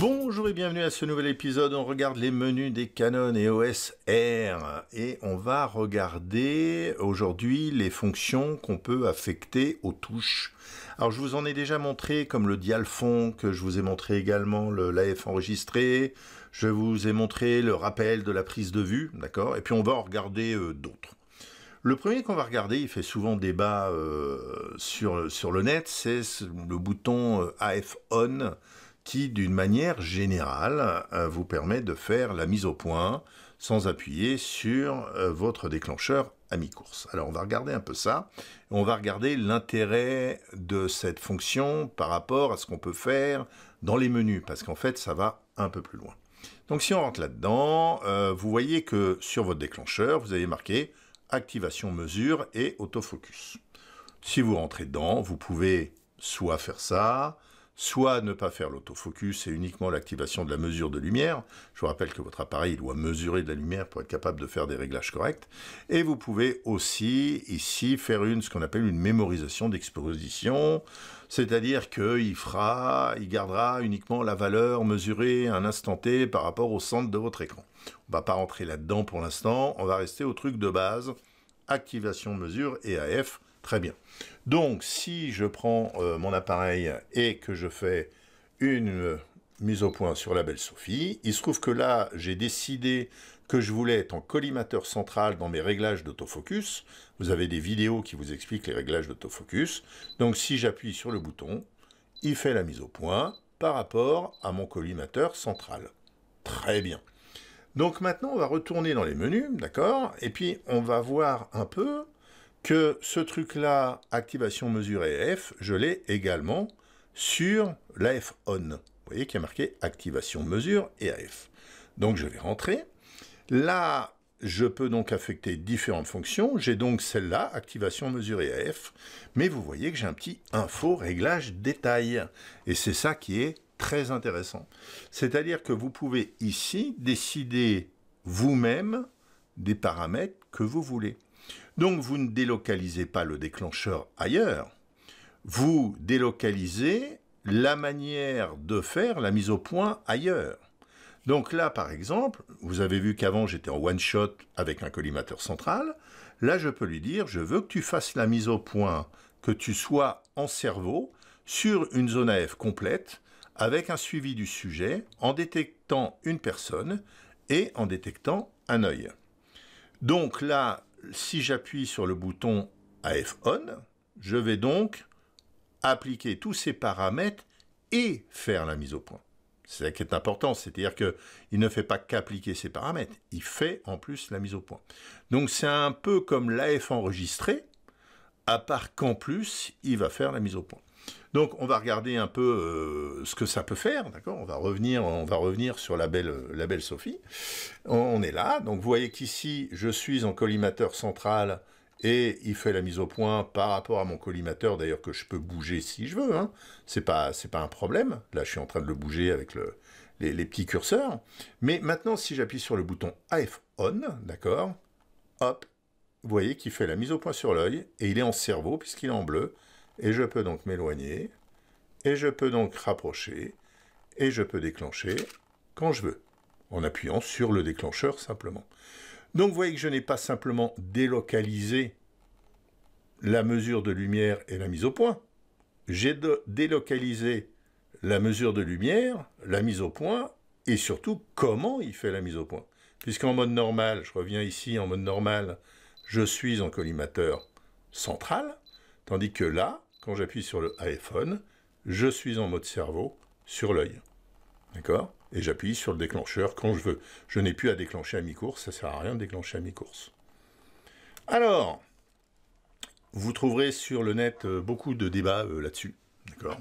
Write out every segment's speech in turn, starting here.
Bonjour et bienvenue à ce nouvel épisode. On regarde les menus des Canon EOS R et on va regarder aujourd'hui les fonctions qu'on peut affecter aux touches. Alors je vous en ai déjà montré comme le dial fond que je vous ai montré également l'AF enregistré. Je vous ai montré le rappel de la prise de vue, d'accord Et puis on va regarder euh, d'autres. Le premier qu'on va regarder, il fait souvent débat euh, sur, sur le net, c'est le bouton euh, AF on qui, d'une manière générale, euh, vous permet de faire la mise au point sans appuyer sur euh, votre déclencheur à mi-course. Alors on va regarder un peu ça, on va regarder l'intérêt de cette fonction par rapport à ce qu'on peut faire dans les menus, parce qu'en fait ça va un peu plus loin. Donc si on rentre là-dedans, euh, vous voyez que sur votre déclencheur, vous avez marqué activation mesure et autofocus. Si vous rentrez dedans, vous pouvez soit faire ça, soit ne pas faire l'autofocus et uniquement l'activation de la mesure de lumière. Je vous rappelle que votre appareil doit mesurer de la lumière pour être capable de faire des réglages corrects. Et vous pouvez aussi ici faire une ce qu'on appelle une mémorisation d'exposition, c'est-à-dire qu'il fera, il gardera uniquement la valeur mesurée à un instant T par rapport au centre de votre écran. On ne va pas rentrer là-dedans pour l'instant, on va rester au truc de base, activation, mesure et AF Très bien. Donc, si je prends euh, mon appareil et que je fais une euh, mise au point sur la belle Sophie, il se trouve que là, j'ai décidé que je voulais être en collimateur central dans mes réglages d'autofocus. Vous avez des vidéos qui vous expliquent les réglages d'autofocus. Donc, si j'appuie sur le bouton, il fait la mise au point par rapport à mon collimateur central. Très bien. Donc maintenant, on va retourner dans les menus, d'accord Et puis, on va voir un peu que ce truc-là, activation et F, je l'ai également sur l'AF on. Vous voyez qu'il y a marqué activation mesure et AF. Donc je vais rentrer. Là, je peux donc affecter différentes fonctions. J'ai donc celle-là, activation Mesure et AF, mais vous voyez que j'ai un petit info réglage détail. Et c'est ça qui est très intéressant. C'est-à-dire que vous pouvez ici décider vous-même des paramètres que vous voulez. Donc vous ne délocalisez pas le déclencheur ailleurs, vous délocalisez la manière de faire la mise au point ailleurs. Donc là, par exemple, vous avez vu qu'avant j'étais en one-shot avec un collimateur central. Là, je peux lui dire, je veux que tu fasses la mise au point, que tu sois en cerveau, sur une zone AF complète, avec un suivi du sujet, en détectant une personne et en détectant un œil. Donc là, si j'appuie sur le bouton AF ON, je vais donc appliquer tous ces paramètres et faire la mise au point. C'est ça qui est important, c'est-à-dire qu'il ne fait pas qu'appliquer ces paramètres, il fait en plus la mise au point. Donc c'est un peu comme l'AF enregistré, à part qu'en plus, il va faire la mise au point. Donc on va regarder un peu euh, ce que ça peut faire, d'accord On va revenir, on va revenir sur la belle, la Sophie. On, est là, donc vous voyez qu'ici je suis en collimateur central et il fait la mise au point par rapport à mon collimateur, d'ailleurs que je peux bouger si je veux, hein. c'est pas, pas un problème, là je suis en train de le bouger avec les, les, petits curseurs, mais maintenant si j'appuie sur le bouton AF ON, d'accord, hop, vous voyez qu'il fait la mise au point sur l'œil, et il est en cerveau puisqu'il est en bleu, et je peux donc m'éloigner, et je peux donc rapprocher, et je peux déclencher quand je veux, en appuyant sur le déclencheur simplement. Donc vous voyez que je n'ai pas simplement délocalisé la mesure de lumière et la mise au point, j'ai délocalisé la mesure de lumière, la mise au point, et surtout comment il fait la mise au point. Puisqu'en mode normal, je reviens ici en mode normal, je suis en collimateur central, tandis que là, quand j'appuie sur le iPhone, je suis en mode cerveau sur l'œil. D'accord Et j'appuie sur le déclencheur quand je veux. Je n'ai plus à déclencher à mi-course, ça ne sert à rien de déclencher à mi-course. Alors, vous trouverez sur le net euh, beaucoup de débats euh, là-dessus. D'accord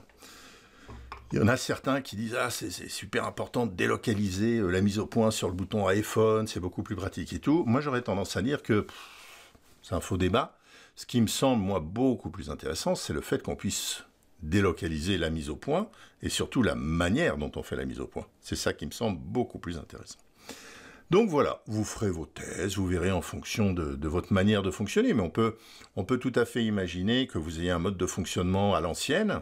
il y en a certains qui disent Ah, c'est super important de délocaliser euh, la mise au point sur le bouton iPhone, c'est beaucoup plus pratique et tout. Moi, j'aurais tendance à dire que c'est un faux débat, ce qui me semble, moi, beaucoup plus intéressant, c'est le fait qu'on puisse délocaliser la mise au point et surtout la manière dont on fait la mise au point. C'est ça qui me semble beaucoup plus intéressant. Donc voilà, vous ferez vos thèses, vous verrez en fonction de, votre manière de fonctionner, mais on peut, on peut, tout à fait imaginer que vous ayez un mode de fonctionnement à l'ancienne,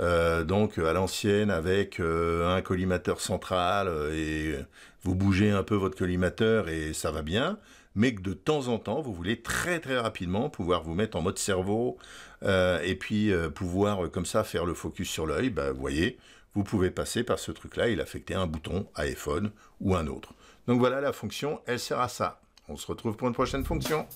euh, donc à l'ancienne avec euh, un collimateur central euh, et vous bougez un peu votre collimateur et ça va bien mais que de temps en temps, vous voulez très très rapidement pouvoir vous mettre en mode cerveau euh, et puis euh, pouvoir euh, comme ça faire le focus sur l'œil, bah, vous voyez, vous pouvez passer par ce truc-là il l'affecter un bouton iPhone ou un autre. Donc voilà, la fonction, elle sert à ça. On se retrouve pour une prochaine fonction.